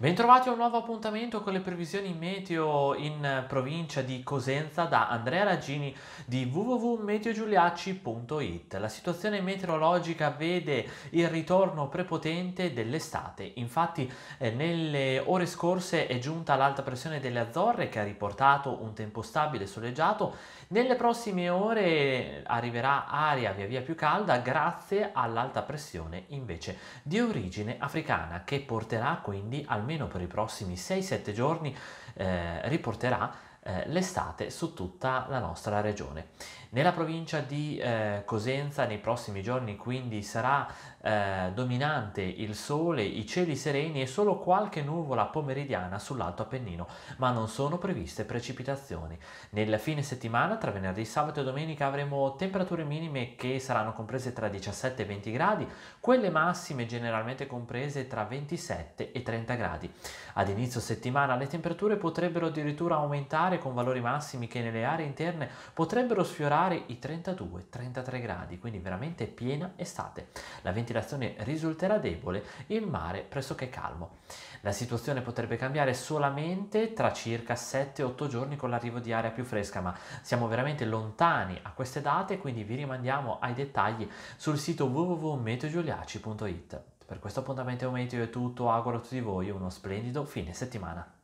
Bentrovati a un nuovo appuntamento con le previsioni meteo in provincia di Cosenza da Andrea Raggini di www.meteogiuliacci.it. La situazione meteorologica vede il ritorno prepotente dell'estate. Infatti eh, nelle ore scorse è giunta l'alta pressione delle Azzorre che ha riportato un tempo stabile e soleggiato. Nelle prossime ore eh, arriverà aria via via più calda grazie all'alta pressione invece di origine africana che porterà quindi al almeno per i prossimi 6-7 giorni eh, riporterà eh, l'estate su tutta la nostra regione. Nella provincia di eh, Cosenza nei prossimi giorni quindi sarà eh, dominante il sole, i cieli sereni e solo qualche nuvola pomeridiana sull'Alto Appennino, ma non sono previste precipitazioni. Nel fine settimana, tra venerdì, sabato e domenica avremo temperature minime che saranno comprese tra 17 e 20 gradi, quelle massime generalmente comprese tra 27 e 30 gradi. Ad inizio settimana le temperature potrebbero addirittura aumentare solare con valori massimi che nelle aree interne potrebbero sfiorare i 32-33 gradi, quindi veramente piena estate. La ventilazione risulterà debole e il mare pressoché calmo. La situazione potrebbe cambiare solamente tra circa 7-8 giorni con l'arrivo di aria più fresca, ma siamo veramente lontani a queste date, quindi vi rimandiamo ai dettagli sul sito www.meteogiuliaci.it. Per questo appuntamento meteo è tutto, auguro a tutti voi uno splendido fine settimana.